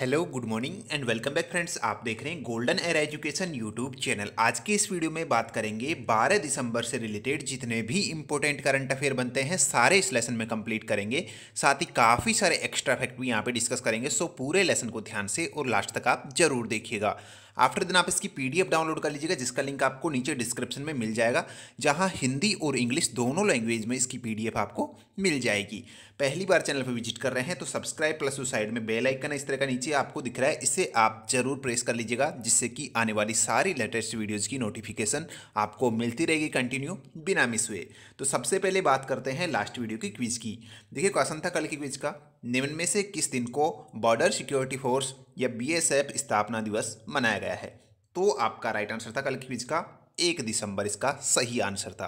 hello good morning and welcome back friends आप देख रहे हैं Golden Air Education YouTube channel आज के इस वीडियो में बात करेंगे 12 दिसंबर से रिलेटेड जितने भी इंपॉर्टेंट करंट अफेयर बनते हैं सारे इस लेसन में कंप्लीट करेंगे साथ ही काफ़ी सारे एक्स्ट्रा फैक्ट भी यहाँ पे डिस्कस करेंगे सो पूरे लेसन को ध्यान से और लास्ट तक आप जरूर देखिएगा आफ्टर दिन आप इसकी पीडीएफ डाउनलोड कर लीजिएगा जिसका लिंक आपको नीचे डिस्क्रिप्शन में मिल जाएगा जहां हिंदी और इंग्लिश दोनों लैंग्वेज में इसकी पीडीएफ आपको मिल जाएगी पहली बार चैनल पर विजिट कर रहे हैं तो सब्सक्राइब प्लस उस साइड में बेल आइकन इस तरह का नीचे आपको दिख रहा है इसे आप जरूर प्रेस कर लीजिएगा जिससे कि आने वाली सारी लेटेस्ट वीडियोज़ की नोटिफिकेशन आपको मिलती रहेगी कंटिन्यू बिना मिस हुए तो सबसे पहले बात करते हैं लास्ट वीडियो की क्विज की देखिए क्वेश्चन था कल की क्विज का निम्न में से किस दिन को बॉर्डर सिक्योरिटी फोर्स या बीएसएफ स्थापना दिवस मनाया गया है तो आपका राइट आंसर था कल की बीच का एक दिसंबर इसका सही आंसर था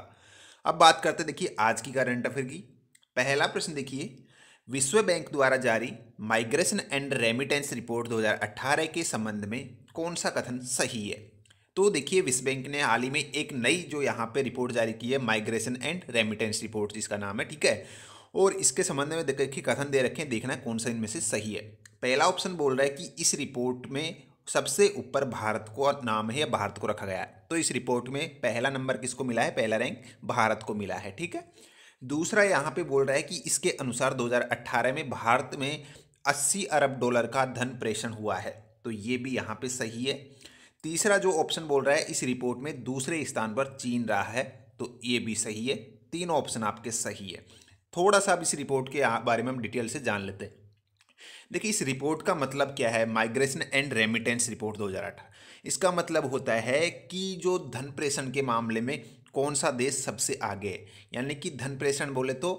अब बात करते देखिए आज की करंट अफेयर की पहला प्रश्न देखिए विश्व बैंक द्वारा जारी माइग्रेशन एंड रेमिटेंस रिपोर्ट 2018 के संबंध में कौन सा कथन सही है तो देखिए विश्व बैंक ने हाल ही में एक नई जो यहाँ पे रिपोर्ट जारी की है माइग्रेशन एंड रेमिटेंस रिपोर्ट जिसका नाम है ठीक है और इसके संबंध में देखिए कथन दे रखे हैं देखना कौन सा इनमें से सही है पहला ऑप्शन बोल रहा है कि इस रिपोर्ट में सबसे ऊपर भारत को नाम है या भारत को रखा गया है तो इस रिपोर्ट में पहला नंबर किसको मिला है पहला रैंक भारत को मिला है ठीक है दूसरा यहाँ पे बोल रहा है कि इसके अनुसार 2018 में भारत में 80 अरब डॉलर का धन प्रेषण हुआ है तो ये भी यहाँ पे सही है तीसरा जो ऑप्शन बोल रहा है इस रिपोर्ट में दूसरे स्थान पर चीन रहा है तो ये भी सही है तीन ऑप्शन आपके सही है थोड़ा सा अब इस रिपोर्ट के बारे में हम डिटेल से जान लेते हैं देखिए इस रिपोर्ट का मतलब क्या है माइग्रेशन एंड रेमिटेंस रिपोर्ट 2018 इसका मतलब होता है कि जो धन प्रेषण के मामले में कौन सा देश सबसे आगे है यानी कि धन प्रेषण बोले तो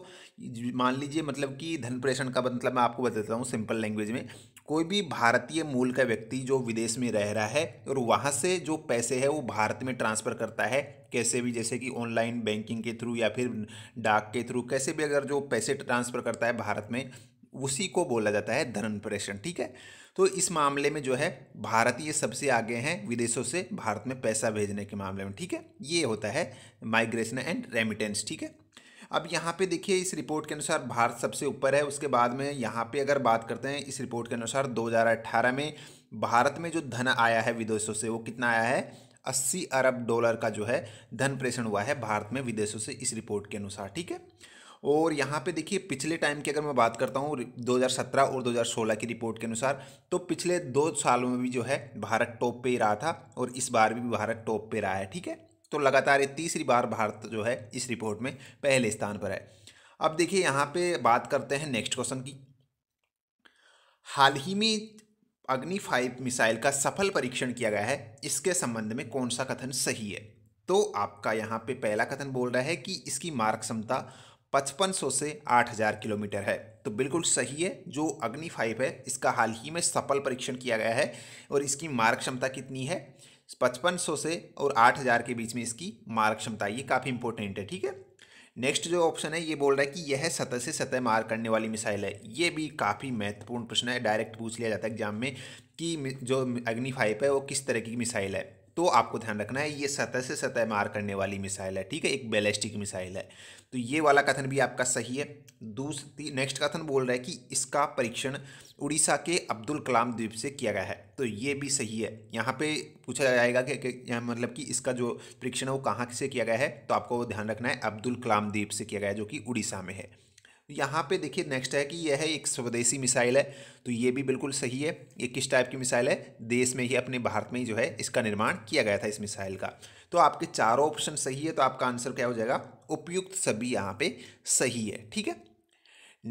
मान लीजिए मतलब कि धन प्रेषण का मतलब मैं आपको बताता हूँ सिंपल लैंग्वेज में कोई भी भारतीय मूल का व्यक्ति जो विदेश में रह रहा है और वहाँ से जो पैसे है वो भारत में ट्रांसफ़र करता है कैसे भी जैसे कि ऑनलाइन बैंकिंग के थ्रू या फिर डाक के थ्रू कैसे भी अगर जो पैसे ट्रांसफ़र करता है भारत में उसी को बोला जाता है धन प्रेषण ठीक है तो इस मामले में जो है भारतीय सबसे आगे हैं विदेशों से भारत में पैसा भेजने के मामले में ठीक है ये होता है माइग्रेशन एंड रेमिटेंस ठीक है अब यहाँ पे देखिए इस रिपोर्ट के अनुसार भारत सबसे ऊपर है उसके बाद में यहाँ पे अगर बात करते हैं इस रिपोर्ट के अनुसार 2018 में भारत में जो धन आया है विदेशों से वो कितना आया है अस्सी अरब डॉलर का जो है धन प्रेषण हुआ है भारत में विदेशों से इस रिपोर्ट के अनुसार ठीक है और यहाँ पे देखिए पिछले टाइम की अगर मैं बात करता हूँ 2017 और 2016 की रिपोर्ट के अनुसार तो पिछले दो सालों में भी जो है भारत टॉप पे ही रहा था और इस बार भी भारत टॉप पे रहा है ठीक है तो लगातार ये तीसरी बार भारत जो है इस रिपोर्ट में पहले स्थान पर है अब देखिए यहाँ पे बात करते हैं नेक्स्ट क्वेश्चन की हाल ही में अग्नि फाइव मिसाइल का सफल परीक्षण किया गया है इसके संबंध में कौन सा कथन सही है तो आपका यहाँ पे पहला कथन बोल रहा है कि इसकी मार्ग क्षमता 5500 से 8000 किलोमीटर है तो बिल्कुल सही है जो अग्नि फाइव है इसका हाल ही में सफल परीक्षण किया गया है और इसकी मार्ग क्षमता कितनी है 5500 से और 8000 के बीच में इसकी मार्ग क्षमता ये काफ़ी इंपॉर्टेंट है ठीक है नेक्स्ट जो ऑप्शन है ये बोल रहा है कि यह सतह से सतह मार करने वाली मिसाइल है ये भी काफ़ी महत्वपूर्ण प्रश्न है डायरेक्ट पूछ लिया जाता है एग्जाम में कि जो अग्नि है वो किस तरह की मिसाइल है तो आपको ध्यान रखना है ये सतह से सतह मार करने वाली मिसाइल है ठीक है एक बैलिस्टिक मिसाइल है तो ये वाला कथन भी आपका सही है दूसरी नेक्स्ट कथन बोल रहा है कि इसका परीक्षण उड़ीसा के अब्दुल कलाम द्वीप से किया गया है तो ये भी सही है यहाँ पे पूछा जाएगा कि, कि यहाँ मतलब कि इसका जो परीक्षण है वो कहाँ से किया गया है तो आपको वो ध्यान रखना है अब्दुल कलाम द्वीप से किया गया है जो कि उड़ीसा में है यहाँ पे देखिए नेक्स्ट है कि यह है एक स्वदेशी मिसाइल है तो ये भी बिल्कुल सही है ये किस टाइप की मिसाइल है देश में ही अपने भारत में ही जो है इसका निर्माण किया गया था इस मिसाइल का तो आपके चारों ऑप्शन सही है तो आपका आंसर क्या हो जाएगा उपयुक्त सभी यहाँ पे सही है ठीक है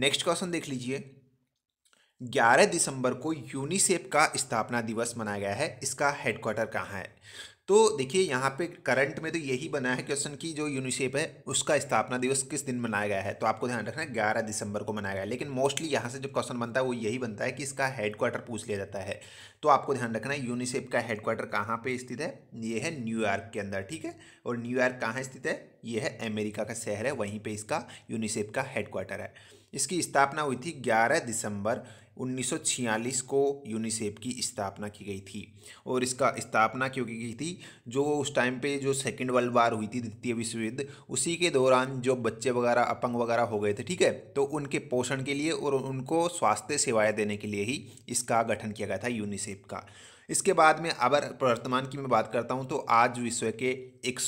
नेक्स्ट क्वेश्चन देख लीजिए 11 दिसंबर को यूनिसेफ का स्थापना दिवस मनाया गया है इसका हेडक्वार्टर कहाँ है तो देखिए यहाँ पे करंट में तो यही बना है क्वेश्चन की जो यूनिसेफ है उसका स्थापना दिवस किस दिन मनाया गया है तो आपको ध्यान रखना है ग्यारह दिसंबर को मनाया गया है लेकिन मोस्टली यहाँ से जो क्वेश्चन बनता है वो यही बनता है कि इसका हेडक्वार्टर पूछ लिया जाता है तो आपको ध्यान रखना है यूनिसेफ का हेडक्वार्टर कहाँ पर स्थित है ये है न्यूयॉर्क के अंदर ठीक है और न्यूयॉर्क कहाँ स्थित है ये है अमेरिका का शहर है वहीं पर इसका यूनिसेफ का हेडक्वार्टर है इसकी स्थापना हुई थी 11 दिसंबर 1946 को यूनिसेफ की स्थापना की गई थी और इसका स्थापना क्यों की गई थी जो उस टाइम पे जो सेकेंड वर्ल्ड वार हुई थी द्वितीय विश्व युद्ध उसी के दौरान जो बच्चे वगैरह अपंग वगैरह हो गए थे ठीक है तो उनके पोषण के लिए और उनको स्वास्थ्य सेवाएं देने के लिए ही इसका गठन किया गया था यूनिसेफ का इसके बाद में अगर वर्तमान की मैं बात करता हूँ तो आज विश्व के एक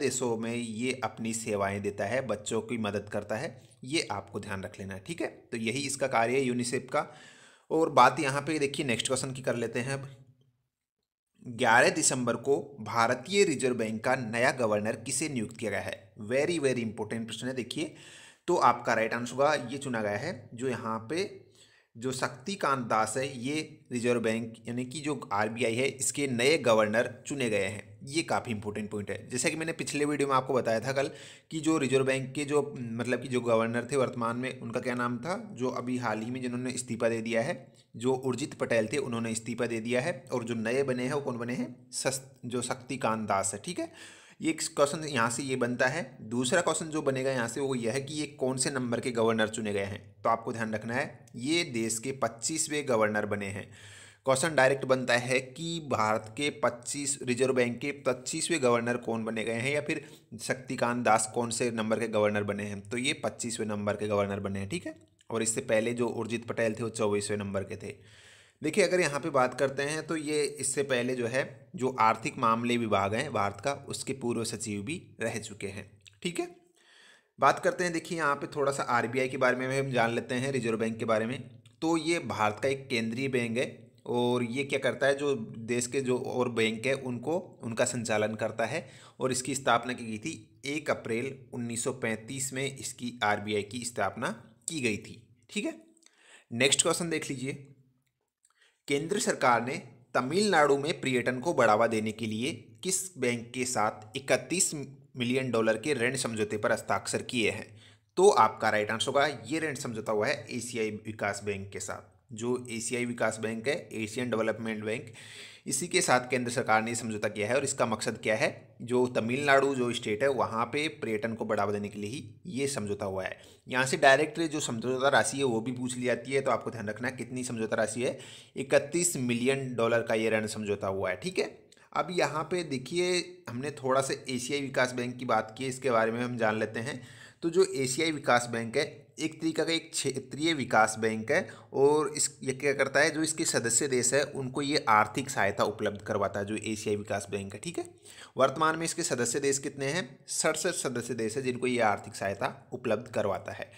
देशों में ये अपनी सेवाएँ देता है बच्चों की मदद करता है ये आपको ध्यान रख लेना है ठीक है तो यही इसका कार्य है यूनिसेफ का और बात यहाँ पे देखिए नेक्स्ट क्वेश्चन की कर लेते हैं अब ग्यारह दिसंबर को भारतीय रिजर्व बैंक का नया गवर्नर किसे नियुक्त किया गया है वेरी वेरी इंपॉर्टेंट प्रश्न है देखिए तो आपका राइट आंसर होगा ये चुना गया है जो यहाँ पे जो शक्तिकांत दास है ये रिजर्व बैंक यानी कि जो आरबीआई है इसके नए गवर्नर चुने गए हैं ये काफ़ी इंपॉर्टेंट पॉइंट है जैसा कि मैंने पिछले वीडियो में आपको बताया था कल कि जो रिजर्व बैंक के जो मतलब कि जो गवर्नर थे वर्तमान में उनका क्या नाम था जो अभी हाल ही में जिन्होंने इस्तीफा दे दिया है जो उर्जित पटेल थे उन्होंने इस्तीफा दे दिया है और जो नए बने हैं वो कौन बने हैं जो शक्तिकांत दास है ठीक है ये क्वेश्चन यहाँ से ये बनता है दूसरा क्वेश्चन जो बनेगा यहाँ से वो यह है कि ये कौन से नंबर के गवर्नर चुने गए हैं तो आपको ध्यान रखना है ये देश के पच्चीसवें गवर्नर बने हैं क्वेश्चन डायरेक्ट बनता है कि भारत के 25 रिजर्व बैंक के 25वें गवर्नर कौन बने गए हैं या फिर शक्तिकांत दास कौन से नंबर के गवर्नर बने हैं तो ये 25वें नंबर के गवर्नर बने हैं ठीक है और इससे पहले जो उर्जित पटेल थे वो चौबीसवें नंबर के थे देखिए अगर यहाँ पे बात करते हैं तो ये इससे पहले जो है जो आर्थिक मामले विभाग हैं भारत का उसके पूर्व सचिव भी रह चुके हैं ठीक है बात करते हैं देखिए यहाँ पे थोड़ा सा आरबीआई के बारे में हम जान लेते हैं रिजर्व बैंक के बारे में तो ये भारत का एक केंद्रीय बैंक है और ये क्या करता है जो देश के जो और बैंक है उनको उनका संचालन करता है और इसकी स्थापना की गई थी एक अप्रैल 1935 में इसकी आरबीआई की स्थापना की गई थी ठीक है नेक्स्ट क्वेश्चन देख लीजिए केंद्र सरकार ने तमिलनाडु में पर्यटन को बढ़ावा देने के लिए किस बैंक के साथ 31 मिलियन डॉलर के ऋण समझौते पर हस्ताक्षर किए हैं तो आपका राइट आंसर होगा ये ऋण समझौता हुआ है एशियाई विकास बैंक के साथ जो एशियाई विकास बैंक है एशियन डेवलपमेंट बैंक इसी के साथ केंद्र सरकार ने समझौता किया है और इसका मकसद क्या है जो तमिलनाडु जो स्टेट है वहाँ पे पर्यटन को बढ़ावा देने के लिए ही ये समझौता हुआ है यहाँ से डायरेक्ट जो समझौता राशि है वो भी पूछ ली जाती है तो आपको ध्यान रखना कितनी समझौता राशि है इकतीस मिलियन डॉलर का ये ऋण समझौता हुआ है ठीक है अब यहाँ पर देखिए हमने थोड़ा सा एशियाई विकास बैंक की बात की इसके बारे में हम जान लेते हैं तो जो एशियाई विकास बैंक है एक तरीका का एक क्षेत्रीय विकास बैंक है और इस ये क्या करता है जो इसके सदस्य देश है उनको ये आर्थिक सहायता उपलब्ध करवाता है जो एशियाई विकास बैंक है ठीक है वर्तमान में इसके सदस्य देश कितने हैं सड़सठ सदस्य देश है जिनको ये आर्थिक सहायता उपलब्ध करवाता है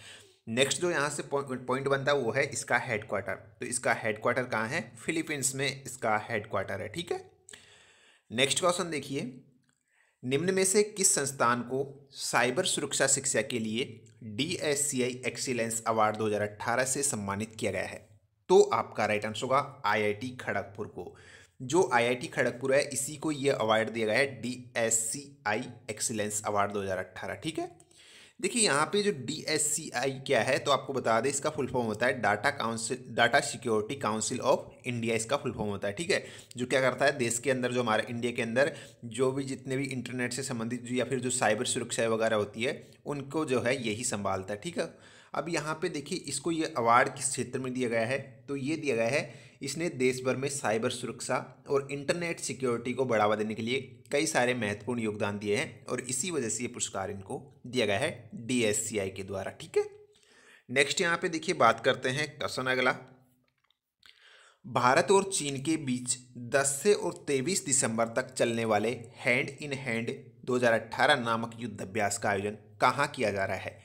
नेक्स्ट जो यहाँ से पॉइंट बनता है वो है इसका हेडक्वार्टर तो इसका हेडक्वार्टर कहाँ है फिलीपींस में इसका हेडक्वार्टर है ठीक है नेक्स्ट क्वेश्चन देखिए निम्न में से किस संस्थान को साइबर सुरक्षा शिक्षा के लिए D S C I excellence award 2018 से सम्मानित किया गया है तो आपका राइट आंसर होगा आईआईटी खड़गपुर को जो आईआईटी खड़गपुर है इसी को ये अवार्ड दिया गया है D S C I excellence award 2018 ठीक है देखिए यहाँ पे जो डी क्या है तो आपको बता दें इसका फुल फॉर्म होता है data council data security council of India इसका फुल फॉर्म होता है ठीक है जो क्या करता है देश के अंदर जो हमारे इंडिया के अंदर जो भी जितने भी इंटरनेट से संबंधित या फिर जो साइबर सुरक्षा वगैरह होती है उनको जो है यही संभालता है ठीक है अब यहाँ पे देखिए इसको ये अवार्ड किस क्षेत्र में दिया गया है तो ये दिया गया है इसने देश भर में साइबर सुरक्षा और इंटरनेट सिक्योरिटी को बढ़ावा देने के लिए कई सारे महत्वपूर्ण योगदान दिए हैं और इसी वजह से ये पुरस्कार इनको दिया गया है डी के द्वारा ठीक है नेक्स्ट यहाँ पे देखिए बात करते हैं क्वेश्चन अगला भारत और चीन के बीच 10 से और 23 दिसंबर तक चलने वाले हैंड इन हैंड 2018 नामक युद्ध अभ्यास का आयोजन कहाँ किया जा रहा है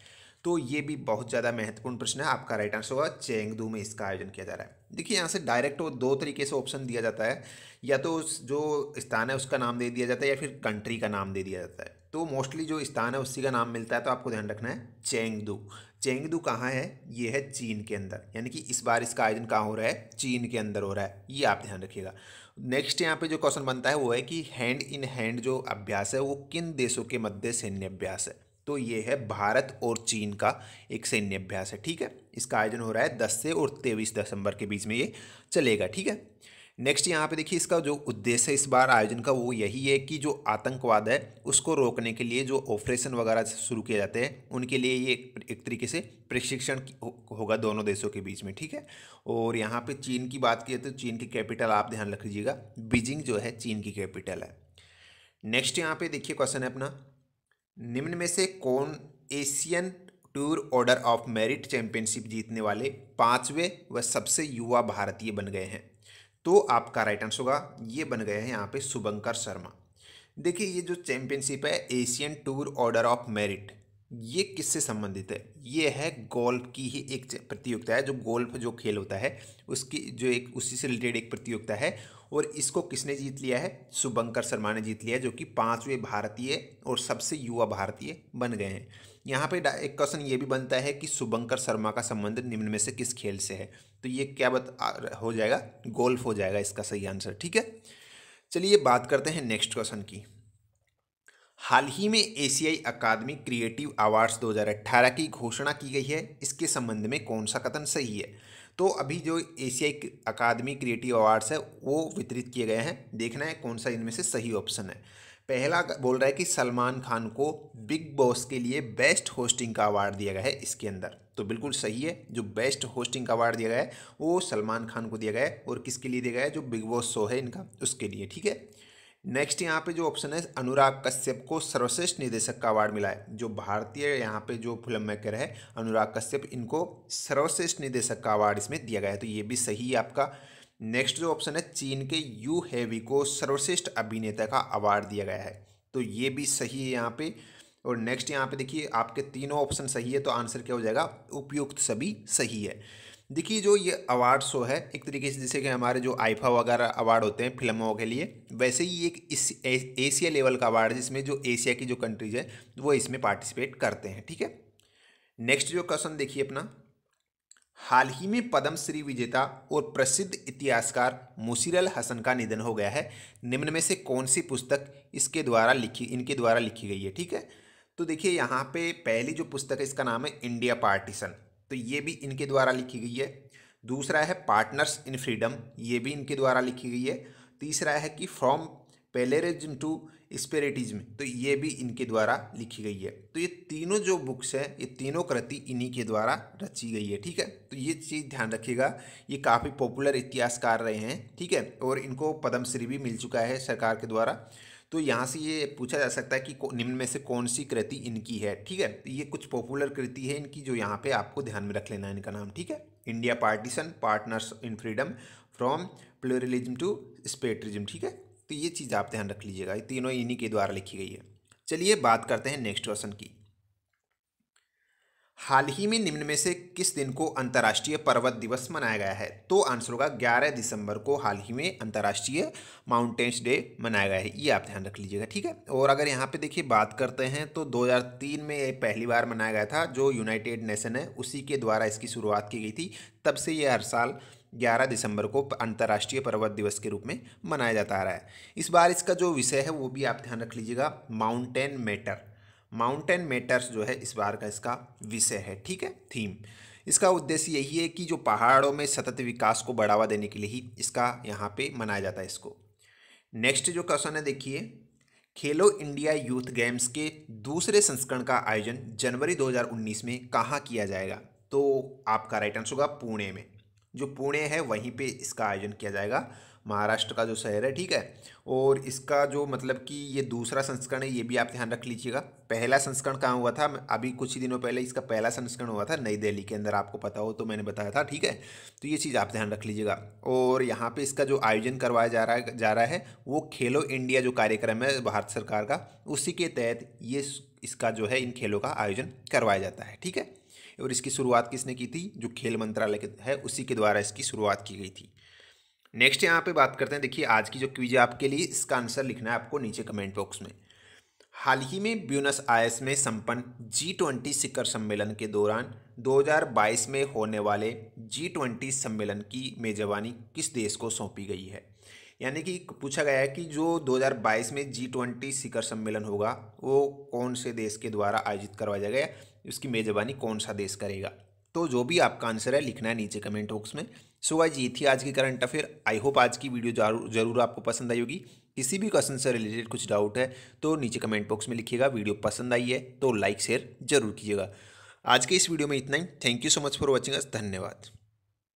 तो ये भी बहुत ज़्यादा महत्वपूर्ण प्रश्न है आपका राइट आंसर होगा चेंगदू में इसका आयोजन किया जा रहा है देखिए यहाँ से डायरेक्ट वो दो तरीके से ऑप्शन दिया जाता है या तो जो स्थान है उसका नाम दे दिया जाता है या फिर कंट्री का नाम दे दिया जाता है तो मोस्टली जो स्थान है उसी का नाम मिलता है तो आपको ध्यान रखना है चेंगदू चेंगदू कहाँ है ये है चीन के अंदर यानी कि इस बार इसका आयोजन कहाँ हो रहा है चीन के अंदर हो रहा है ये आप ध्यान रखिएगा नेक्स्ट यहाँ पे जो क्वेश्चन बनता है वो है कि हैंड इन हैंड जो अभ्यास है वो किन देशों के मध्य सैन्य अभ्यास है तो ये है भारत और चीन का एक सैन्य अभ्यास है ठीक है इसका आयोजन हो रहा है दस से और तेईस दिसंबर के बीच में ये चलेगा ठीक है नेक्स्ट यहाँ पे देखिए इसका जो उद्देश्य इस बार आयोजन का वो यही है कि जो आतंकवाद है उसको रोकने के लिए जो ऑपरेशन वगैरह शुरू किए जाते हैं उनके लिए ये एक तरीके से प्रशिक्षण होगा दोनों देशों के बीच में ठीक है और यहाँ पे चीन की बात की तो चीन की कैपिटल आप ध्यान रख लीजिएगा बीजिंग जो है चीन की कैपिटल है नेक्स्ट यहाँ पर देखिए क्वेश्चन है अपना निम्न में से कौन Asian tour order of merit championship जीतने वाले पाँचवें व सबसे युवा भारतीय बन गए हैं तो आपका राइट आंसर होगा ये बन गए हैं यहाँ पे शुभंकर शर्मा देखिए ये जो चैंपियनशिप है Asian tour order of merit ये किससे संबंधित है ये है गोल्फ की ही एक प्रतियोगिता है जो गोल्फ जो खेल होता है उसकी जो एक उसी से रिलेटेड एक प्रतियोगिता है और इसको किसने जीत लिया है शुभंकर शर्मा ने जीत लिया है जो कि पाँचवें भारतीय और सबसे युवा भारतीय बन गए हैं यहाँ पे एक क्वेश्चन ये भी बनता है कि शुभंकर शर्मा का संबंध निम्न में से किस खेल से है तो ये क्या बता हो जाएगा गोल्फ हो जाएगा इसका सही आंसर ठीक है चलिए बात करते हैं नेक्स्ट क्वेश्चन की हाल ही में एशियाई अकादमी क्रिएटिव अवार्ड्स 2018 की घोषणा की गई है इसके संबंध में कौन सा कथन सही है तो अभी जो एशियाई अकादमी क्रिएटिव अवार्ड्स है वो वितरित किए गए हैं देखना है कौन सा इनमें से सही ऑप्शन है पहला बोल रहा है कि सलमान खान को बिग बॉस के लिए बेस्ट होस्टिंग का अवार्ड दिया गया है इसके अंदर तो बिल्कुल सही है जो बेस्ट होस्टिंग का अवार्ड दिया गया है वो सलमान खान को दिया गया है और किसके लिए दिया गया है जो बिग बॉस शो है इनका उसके लिए ठीक है नेक्स्ट यहाँ पे जो ऑप्शन है अनुराग कश्यप को सर्वश्रेष्ठ निदेशक का अवार्ड मिला है जो भारतीय यहाँ पे जो फिल्म मेकर है अनुराग कश्यप इनको सर्वश्रेष्ठ निदेशक का अवार्ड इसमें दिया गया है तो ये भी सही है आपका नेक्स्ट जो ऑप्शन है चीन के यू हैवी को सर्वश्रेष्ठ अभिनेता का अवार्ड दिया गया है तो ये भी सही है यहाँ पे और नेक्स्ट यहाँ पे देखिए आपके तीनों ऑप्शन सही है तो आंसर क्या हो जाएगा उपयुक्त सभी सही है देखिए जो ये अवार्ड शो है एक तरीके से जैसे कि हमारे जो आइफा वगैरह अवार्ड होते हैं फिल्मों के लिए वैसे ही एक इस एशिया लेवल का अवार्ड है जिसमें जो एशिया की जो कंट्रीज है वो इसमें पार्टिसिपेट करते हैं ठीक है नेक्स्ट जो क्वेश्चन देखिए अपना हाल ही में पद्मश्री विजेता और प्रसिद्ध इतिहासकार मुशीरल हसन का निधन हो गया है निम्न में से कौन सी पुस्तक इसके द्वारा लिखी इनके द्वारा लिखी गई है ठीक है तो देखिए यहाँ पे पहली जो पुस्तक है इसका नाम है इंडिया पार्टीशन तो ये भी इनके द्वारा लिखी गई है दूसरा है पार्टनर्स इन फ्रीडम ये भी इनके द्वारा लिखी गई है तीसरा है कि फ्रॉम पेलेरिज्म टू स्पेरेटिज्म तो ये भी इनके द्वारा लिखी गई है तो ये तीनों जो बुक्स हैं ये तीनों कृति इन्हीं के द्वारा रची गई है ठीक है तो ये चीज़ ध्यान रखिएगा ये काफ़ी पॉपुलर इतिहासकार रहे हैं ठीक है और इनको पद्मश्री भी मिल चुका है सरकार के द्वारा तो यहाँ से ये पूछा जा सकता है कि निम्न में से कौन सी कृति इनकी है ठीक है ये कुछ पॉपुलर कृति है इनकी जो यहाँ पे आपको ध्यान में रख लेना है इनका नाम ठीक है India partition partners in freedom from pluralism to separatism ठीक है तो ये चीज़ आप ध्यान रख लीजिएगा तीनों इन्हीं के द्वारा लिखी गई है चलिए बात करते हैं नेक्स्ट क्वेश्चन की हाल ही में निम्न में से किस दिन को अंतर्राष्ट्रीय पर्वत दिवस मनाया गया है तो आंसर होगा 11 दिसंबर को हाल ही में अंतर्राष्ट्रीय माउंटेन्स डे मनाया गया है ये आप ध्यान रख लीजिएगा ठीक है और अगर यहाँ पे देखिए बात करते हैं तो 2003 में ये पहली बार मनाया गया था जो यूनाइटेड नेशन है उसी के द्वारा इसकी शुरुआत की गई थी तब से ये हर साल 11 दिसंबर को अंतर्राष्ट्रीय पर्वत दिवस के रूप में मनाया जाता आ रहा है इस बार इसका जो विषय है वो भी आप ध्यान रख लीजिएगा माउंटेन मैटर माउंटेन मेटर्स जो है इस बार का इसका विषय है ठीक है थीम इसका उद्देश्य यही है कि जो पहाड़ों में सतत विकास को बढ़ावा देने के लिए ही इसका यहाँ पे मनाया जाता है इसको नेक्स्ट जो क्वेश्चन है देखिए खेलो इंडिया यूथ गेम्स के दूसरे संस्करण का आयोजन जनवरी 2019 में कहाँ किया जाएगा तो आपका राइट आंसर होगा पुणे में जो पुणे है वहीं पे इसका आयोजन किया जाएगा महाराष्ट्र का जो शहर है ठीक है और इसका जो मतलब कि ये दूसरा संस्करण है ये भी आप ध्यान रख लीजिएगा पहला संस्करण कहाँ हुआ था अभी कुछ ही दिनों पहले इसका पहला संस्करण हुआ था नई दिल्ली के अंदर आपको पता हो तो मैंने बताया था ठीक है तो ये चीज़ आप ध्यान रख लीजिएगा और यहाँ पर इसका जो आयोजन करवाया जा रहा जा रहा है वो खेलो इंडिया जो कार्यक्रम है भारत सरकार का उसी के तहत ये इसका जो है इन खेलों का आयोजन करवाया जाता है ठीक है और इसकी शुरुआत किसने की थी जो खेल मंत्रालय है उसी के द्वारा इसकी शुरुआत की गई थी नेक्स्ट यहाँ पे बात करते हैं देखिए आज की जो क्विज है आपके लिए इसका आंसर लिखना है आपको नीचे कमेंट बॉक्स में हाल ही में ब्यूनस आयस में संपन्न जी ट्वेंटी शिखर सम्मेलन के दौरान 2022 में होने वाले जी ट्वेंटी सम्मेलन की मेजबानी किस देश को सौंपी गई है यानी कि पूछा गया है कि जो 2022 में जी ट्वेंटी शिखर सम्मेलन होगा वो कौन से देश के द्वारा आयोजित करवाया जाएगा उसकी मेजबानी कौन सा देश करेगा तो जो भी आपका आंसर है लिखना है नीचे कमेंट बॉक्स में सो आज ये थी आज की करंट अफेयर आई होप आज की वीडियो जरूर जरूर आपको पसंद आई होगी किसी भी क्वेश्चन से रिलेटेड कुछ डाउट है तो नीचे कमेंट बॉक्स में लिखिएगा वीडियो पसंद आई है तो लाइक शेयर जरूर कीजिएगा आज के इस वीडियो में इतना ही thank you so much for watching us धन्यवाद